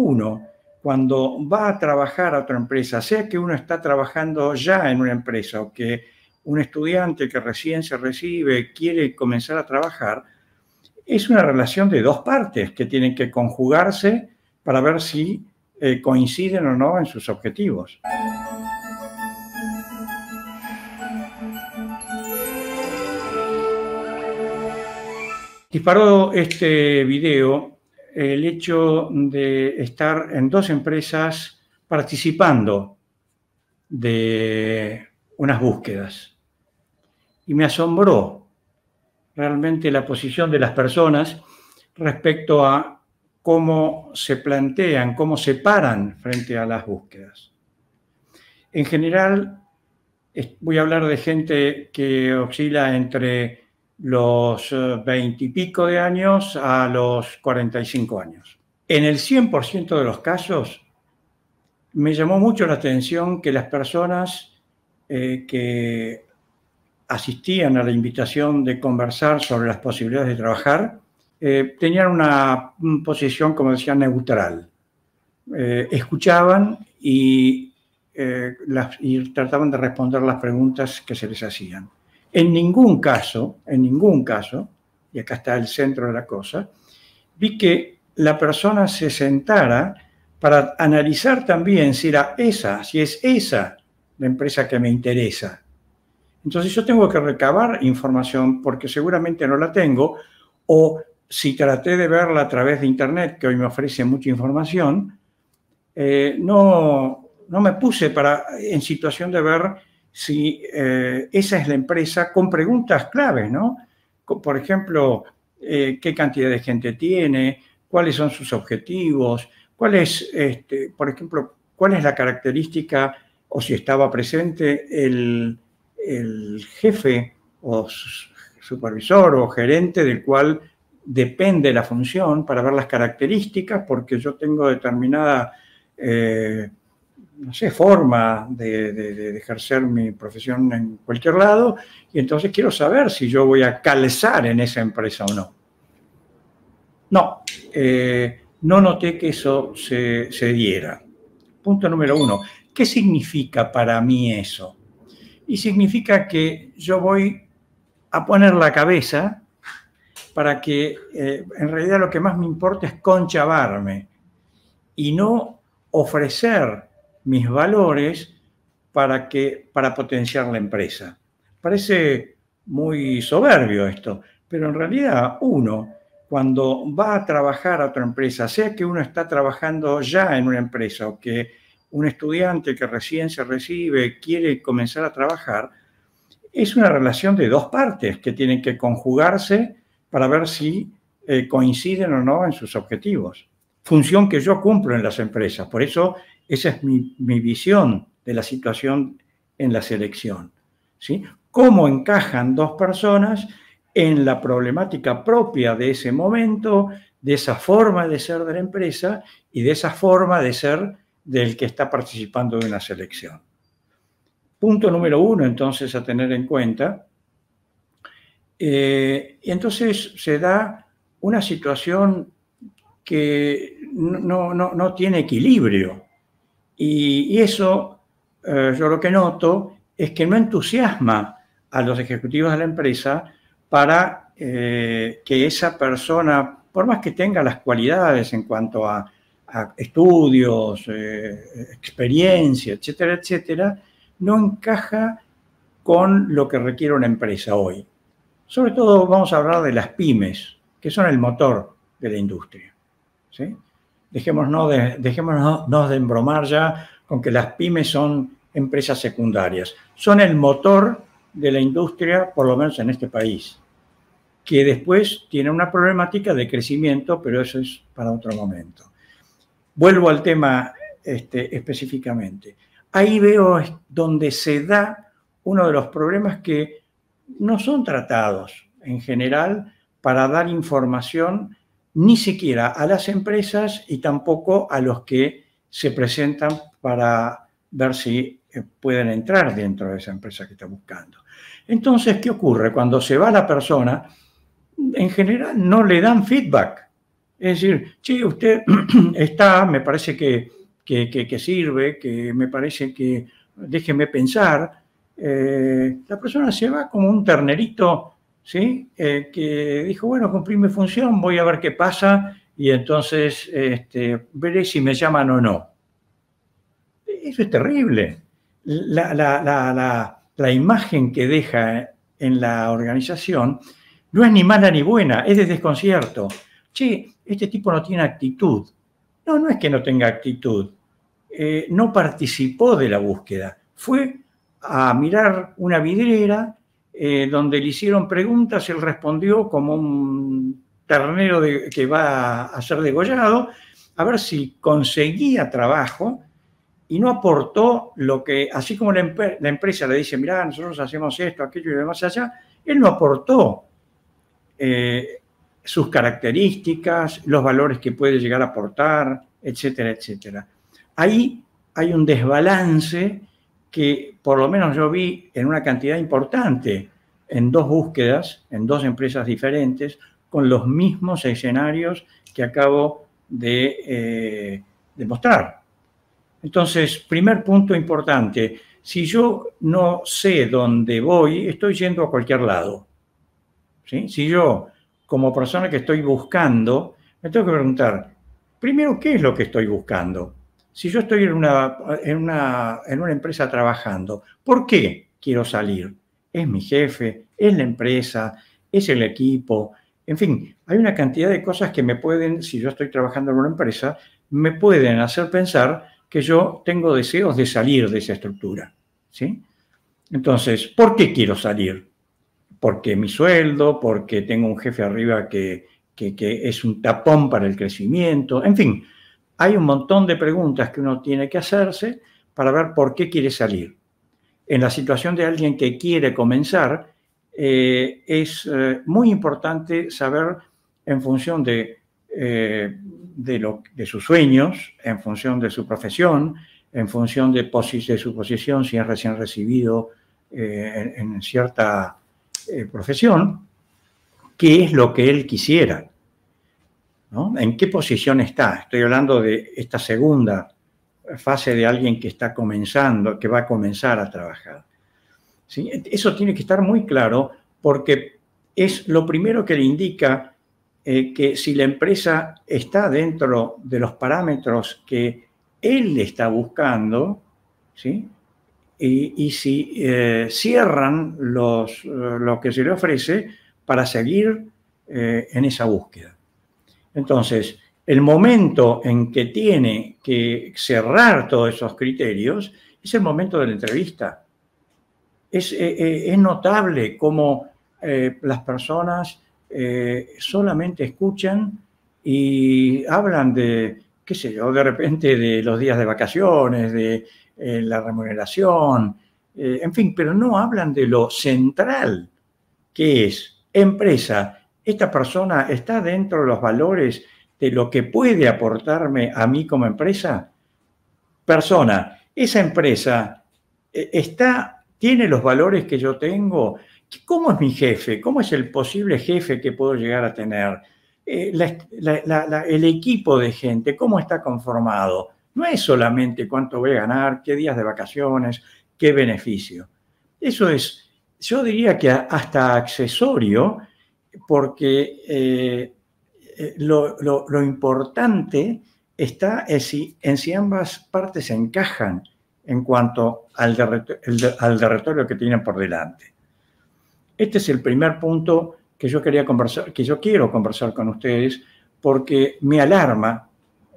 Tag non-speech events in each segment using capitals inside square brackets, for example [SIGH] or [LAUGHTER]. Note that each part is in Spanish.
uno cuando va a trabajar a otra empresa, sea que uno está trabajando ya en una empresa o que un estudiante que recién se recibe quiere comenzar a trabajar, es una relación de dos partes que tienen que conjugarse para ver si eh, coinciden o no en sus objetivos. Disparó este video el hecho de estar en dos empresas participando de unas búsquedas. Y me asombró realmente la posición de las personas respecto a cómo se plantean, cómo se paran frente a las búsquedas. En general, voy a hablar de gente que oscila entre los eh, veintipico de años a los 45 años. En el 100% de los casos, me llamó mucho la atención que las personas eh, que asistían a la invitación de conversar sobre las posibilidades de trabajar eh, tenían una posición, como decía, neutral. escuchaban y trataban de responder las preguntas que se les hacían. En ningún caso, en ningún caso, y acá está el centro de la cosa, vi que la persona se sentara para analizar también si era esa, si es esa la empresa que me interesa. Entonces yo tengo que recabar información porque seguramente no la tengo o si traté de verla a través de Internet, que hoy me ofrece mucha información, eh, no, no me puse para, en situación de ver si eh, esa es la empresa, con preguntas claves, ¿no? Por ejemplo, eh, qué cantidad de gente tiene, cuáles son sus objetivos, cuál es, este, por ejemplo, cuál es la característica o si estaba presente el, jefe o supervisor o gerente del cual depende la función para ver las características, porque yo tengo determinada eh, no sé, forma de, ejercer mi profesión en cualquier lado, y entonces quiero saber si yo voy a calzar en esa empresa o no. No, eh, no noté que eso se, diera. Punto número uno, ¿qué significa para mí eso? Y significa que yo voy a poner la cabeza para que eh, en realidad lo que más me importa es conchavarme y no ofrecer mis valores para, que, para potenciar la empresa. Parece muy soberbio esto, pero en realidad uno cuando va a trabajar a otra empresa, sea que uno está trabajando ya en una empresa o que un estudiante que recién se recibe quiere comenzar a trabajar, es una relación de dos partes que tienen que conjugarse para ver si eh, coinciden o no en sus objetivos. Función que yo cumplo en las empresas. Por eso esa es mi, visión de la situación en la selección. ¿sí? ¿Cómo encajan dos personas en la problemática propia de ese momento, de esa forma de ser de la empresa y de esa forma de ser del que está participando en la selección? Punto número uno, entonces, a tener en cuenta. Eh, y entonces se da una situación que no, no tiene equilibrio. Y, eso eh, yo lo que noto es que no entusiasma a los ejecutivos de la empresa para eh, que esa persona, por más que tenga las cualidades en cuanto a, estudios, eh, experiencia, etcétera, etcétera, no encaja con lo que requiere una empresa hoy. Sobre todo vamos a hablar de las pymes, que son el motor de la industria. ¿sí? Dejémonos de, embromar ya con que las pymes son empresas secundarias. Son el motor de la industria, por lo menos en este país, que después tiene una problemática de crecimiento, pero eso es para otro momento. Vuelvo al tema este, específicamente. Ahí veo donde se da uno de los problemas que no son tratados en general para dar información ni siquiera a las empresas y tampoco a los que se presentan para ver si eh, pueden entrar dentro de esa empresa que está buscando. Entonces, ¿qué ocurre? Cuando se va la persona, en general no le dan feedback. Es decir, sí, usted [CLEARS THROAT] está, me parece que, sirve, que me parece que déjeme pensar. Eh, la persona se va como un ternerito ¿sí? Eh, que dijo, bueno, cumplí mi función, voy a ver qué pasa y entonces este, veré si me llaman o no. Eso es terrible. La, imagen que deja en la organización no es ni mala ni buena, es de desconcierto. Che, este tipo no tiene actitud. No, no es que no tenga actitud. Eh, no participó de la búsqueda. Fue a mirar una vidriera eh, donde le hicieron preguntas, él respondió como un ternero que va a ser degollado, a ver si conseguía trabajo y no aportó lo que, así como la, empresa le dice, mira nosotros hacemos esto, aquello y demás allá, él no aportó eh, sus características, los valores que puede llegar a aportar, etcétera, etcétera. Ahí hay un desbalance que por lo menos yo vi en una cantidad importante, en dos búsquedas, en dos empresas diferentes, con los mismos escenarios que acabo de, eh, mostrar. Entonces, primer punto importante, si yo no sé dónde voy, estoy yendo a cualquier lado. Si yo, como persona que estoy buscando, me tengo que preguntar, primero, ¿qué es lo que estoy buscando? si yo estoy en una, en una, empresa trabajando, ¿por qué quiero salir? Es mi jefe, es la empresa, es el equipo, en fin, hay una cantidad de cosas que me pueden, si yo estoy trabajando en una empresa, me pueden hacer pensar que yo tengo deseos de salir de esa estructura. ¿sí? Entonces, ¿por qué quiero salir? Porque mi sueldo, porque tengo un jefe arriba que es un tapón para el crecimiento, en fin, hay un montón de preguntas que uno tiene que hacerse para ver por qué quiere salir. En la situación de alguien que quiere comenzar, eh, es eh, muy importante saber en función de, eh, de, sus sueños, en función de su profesión, en función de, de su posición, si es recién recibido en, cierta profesión, qué es lo que él quisiera. ¿En qué posición está? Estoy hablando de esta segunda fase de alguien que está comenzando, que va a comenzar a trabajar. Eso tiene que estar muy claro porque es lo primero que le indica eh, que si la empresa está dentro de los parámetros que él está buscando, ¿sí? y, si eh, cierran los, lo que se le ofrece para seguir eh, en esa búsqueda. Entonces, el momento en que tiene que cerrar todos esos criterios es el momento de la entrevista. Es, eh, eh, notable cómo eh, las personas solamente escuchan y hablan de, qué sé yo, de repente de los días de vacaciones, de la remuneración, en fin, pero no hablan de lo central que es empresa esta persona está dentro de los valores de lo que puede aportarme a mí como empresa? Persona, esa empresa eh, está, tiene los valores que yo tengo. ¿Cómo es mi jefe? ¿Cómo es el posible jefe que puedo llegar a tener? Eh, el equipo de gente, ¿cómo está conformado? No es solamente cuánto voy a ganar, qué días de vacaciones, qué beneficio. Eso es, yo diría que hasta accesorio porque eh, eh, lo, importante está en si, en ambas partes se encajan en cuanto al, derretorio, al que tienen por delante. Este es el primer punto que yo quería conversar, que yo quiero conversar con ustedes, porque me alarma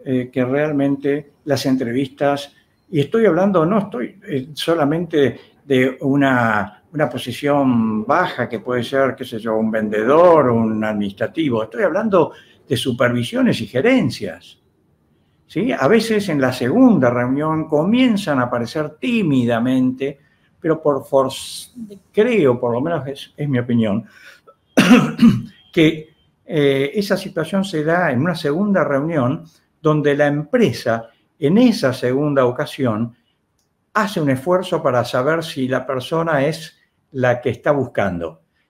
eh, que realmente las entrevistas, y estoy hablando, no estoy solamente de una, posición baja que puede ser, qué sé yo, un vendedor o un administrativo. Estoy hablando de supervisiones y gerencias. ¿sí? A veces en la segunda reunión comienzan a aparecer tímidamente, pero por creo, por lo menos es, mi opinión, [COUGHS] que eh, esa situación se da en una segunda reunión donde la empresa en esa segunda ocasión hace un esfuerzo para saber si la persona es la que está buscando.